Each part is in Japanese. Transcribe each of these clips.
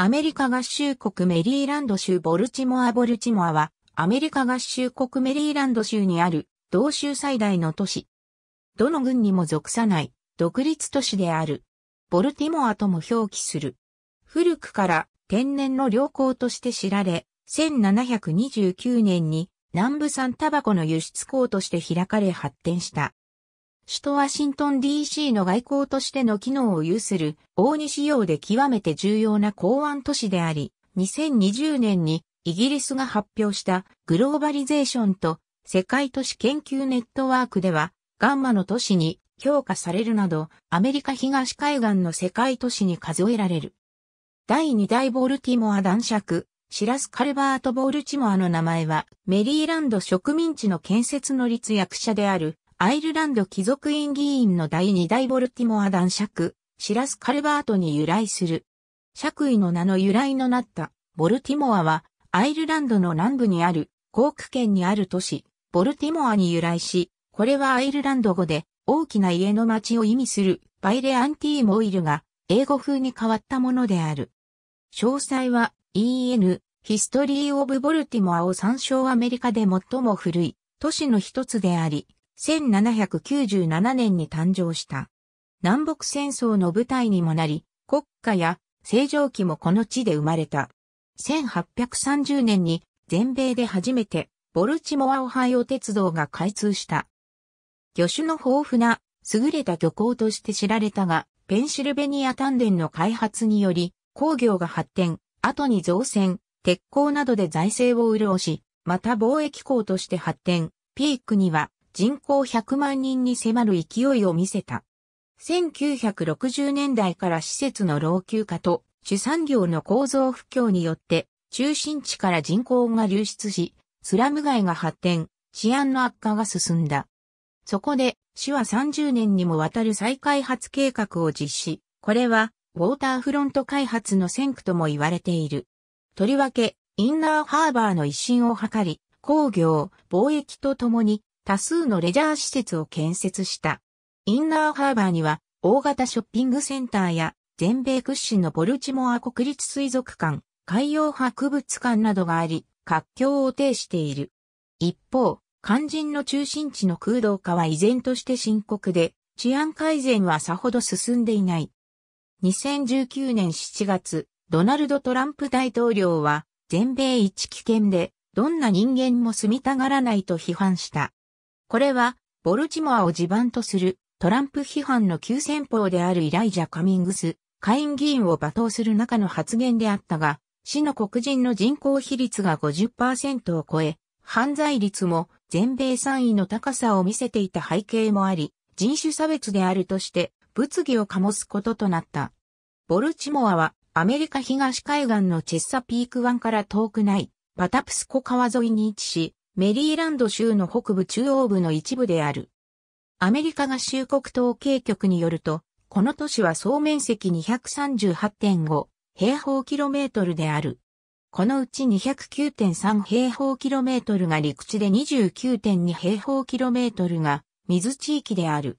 アメリカ合衆国メリーランド州ボルチモアボルチモアは、アメリカ合衆国メリーランド州にある、同州最大の都市。どの郡にも属さない、独立都市である。ボルティモアとも表記する。古くから天然の良港として知られ、1729年に南部産タバコの輸出港として開かれ発展した。首都ワシントン DC の外交としての機能を有する大西洋で極めて重要な港湾都市であり、2020年にイギリスが発表したグローバリゼーションと世界都市研究ネットワークではガンマの都市に強化されるなどアメリカ東海岸の世界都市に数えられる。第2代ボルティモア男爵、シラス・カルバート・ボルチモアの名前はメリーランド植民地の建設の立役者であるアイルランド貴族院議員の第2代ボルティモア男爵、シラス・カルバートに由来する。爵位の名の由来のなったボルティモアは、アイルランドの南部にある、コーク県にある都市、ボルティモアに由来し、これはアイルランド語で、大きな家の町を意味する、バイレアンティーモイルが、英語風に変わったものである。詳細は、EN、ヒストリー・オブ・ボルティモアを参照アメリカで最も古い、都市の一つであり、1797年に誕生した。南北戦争の舞台にもなり、国家や正常期もこの地で生まれた。1830年に全米で初めてボルチモア・オハイオ鉄道が開通した。魚種の豊富な優れた漁港として知られたが、ペンシルベニア丹田の開発により工業が発展、後に造船、鉄鋼などで財政を潤し、また貿易港として発展、ピークには人口100万人に迫る勢いを見せた。1960年代から施設の老朽化と主産業の構造不況によって中心地から人口が流出し、スラム街が発展、治安の悪化が進んだ。そこで、市は30年にもわたる再開発計画を実施。これは、ウォーターフロント開発の先駆とも言われている。とりわけ、インナーハーバーの一新を図り、工業、貿易とともに多数のレジャー施設を建設した。インナーハーバーには大型ショッピングセンターや全米屈指のボルチモア国立水族館、海洋博物館などがあり、活況を呈している。一方、肝心の中心地の空洞化は依然として深刻で、治安改善はさほど進んでいない。2019年7月、ドナルド・トランプ大統領は、全米一危険で、どんな人間も住みたがらないと批判した。これは、ボルチモアを地盤とするトランプ批判の急先鋒であるイライジャ・カミングス、下院議員を罵倒する中の発言であったが、市の黒人の人口比率が50%を超え、犯罪率も全米3位の高さを見せていた背景もあり、人種差別であるとして、物議を醸すこととなった。ボルチモアは、アメリカ東海岸のチェッサピーク湾から遠くない、パタプスコ川沿いに位置し、メリーランド州の北部中央部の一部である。アメリカ合衆国統計局によると、この都市は総面積238.5平方キロメートルである。このうち209.3平方キロメートルが陸地で29.2平方キロメートルが水地域である。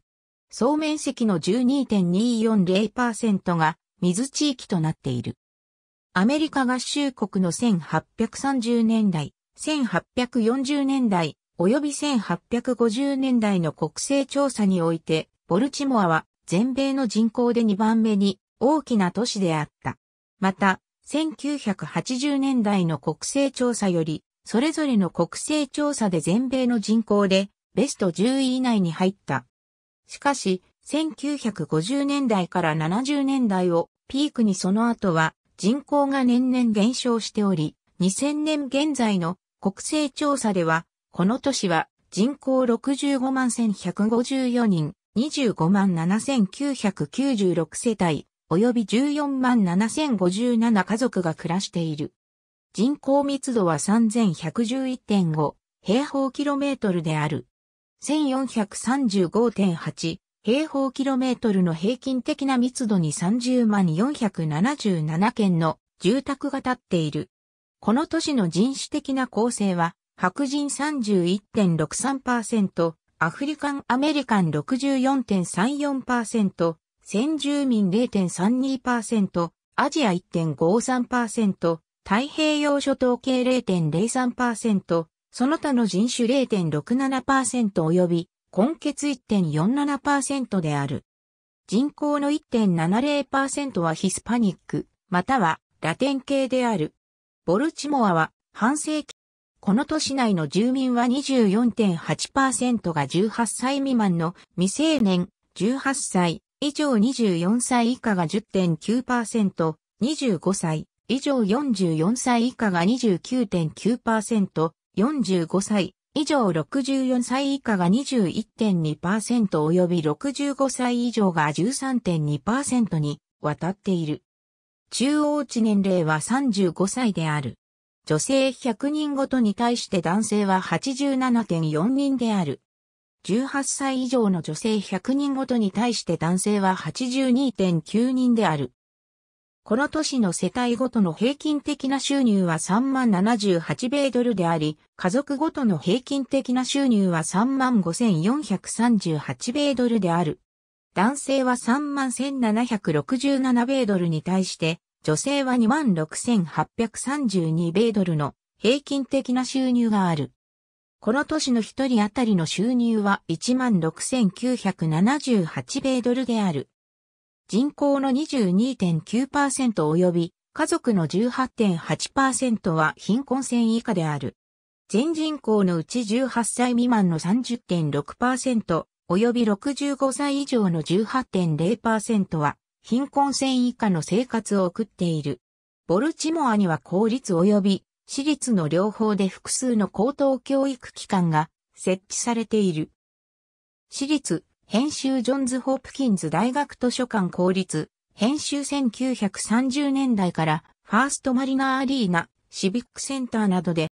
総面積の12.240%が水地域となっている。アメリカ合衆国の1830年代、1840年代及び1850年代の国勢調査において、ボルチモアは全米の人口で2番目に大きな都市であった。また、1980年代の国勢調査より、それぞれの国勢調査で全米の人口で、ベスト10位以内に入った。しかし、1950年代から70年代をピークにその後は人口が年々減少しており、2000年現在の国勢調査では、この都市は人口65万1154人、25万7996世帯、及び14万7057家族が暮らしている。人口密度は3111.5平方キロメートルである。1435.8平方キロメートルの平均的な密度に30万477件の住宅が建っている。この都市の人種的な構成は、白人31.63%、アフリカンアメリカン64.34%、先住民0.32%、アジア1.53%、太平洋諸島系0.03%、その他の人種0.67%及び、根結1.47%である。人口の1.70%はヒスパニック、またはラテン系である。ボルチモアは半世紀。この都市内の住民は24.8%が18歳未満の未成年、18歳以上24歳以下が10.9%、25歳以上44歳以下が29.9%、45歳以上64歳以下が21.2%及び65歳以上が13.2%にわたっている。中央値年齢は35歳である。女性100人ごとに対して男性は87.4人である。18歳以上の女性100人ごとに対して男性は82.9人である。この年の世帯ごとの平均的な収入は3万78米ドルであり、家族ごとの平均的な収入は3万5438米ドルである。男性は31,767米ドルに対して、女性は26,832米ドルの平均的な収入がある。この年の一人当たりの収入は16,978米ドルである。人口の22.9%及び家族の18.8%は貧困線以下である。全人口のうち18歳未満の30.6%、及び65歳以上の18.0%は、貧困線以下の生活を送っている。ボルチモアには公立及び私立の両方で複数の高等教育機関が設置されている。私立編集ジョンズ・ホープキンズ大学図書館公立編集1930年代からファーストマリナーアリーナシビックセンターなどで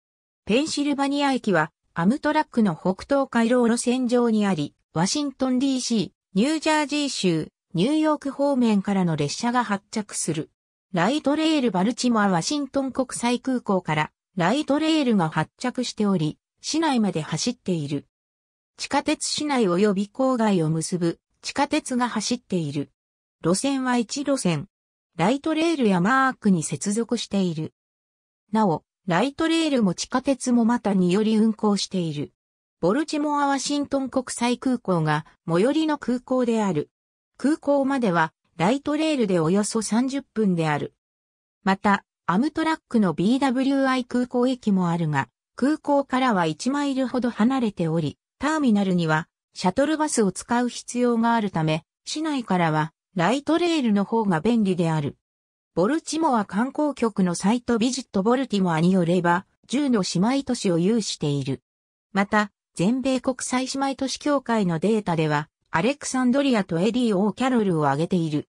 ペンシルバニア駅はアムトラックの北東回廊路線上にありワシントン DC、ニュージャージー州、ニューヨーク方面からの列車が発着する。ライトレールバルチモア・ワシントン国際空港からライトレールが発着しており、市内まで走っている。地下鉄市内及び郊外を結ぶ地下鉄が走っている。路線は1路線。ライトレールやマークに接続している。なお、ライトレールも地下鉄もまたにより運行している。ボルチモア・ワシントン国際空港が最寄りの空港である。空港まではライトレールでおよそ30分である。また、アムトラックの BWI 空港駅もあるが、空港からは1マイルほど離れており、ターミナルにはシャトルバスを使う必要があるため、市内からはライトレールの方が便利である。ボルチモア観光局のサイトビジットボルティモアによれば、10の姉妹都市を有している。また、全米国際姉妹都市協会のデータでは、アレクサンドリアとエディ・オー・キャロルを挙げている。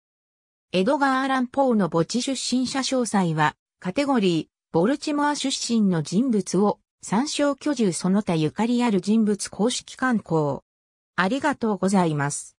エドガー・アラン・ポーの墓地出身者詳細は、カテゴリー、ボルチモア出身の人物を、参照居住その他ゆかりある人物公式観光。ありがとうございます。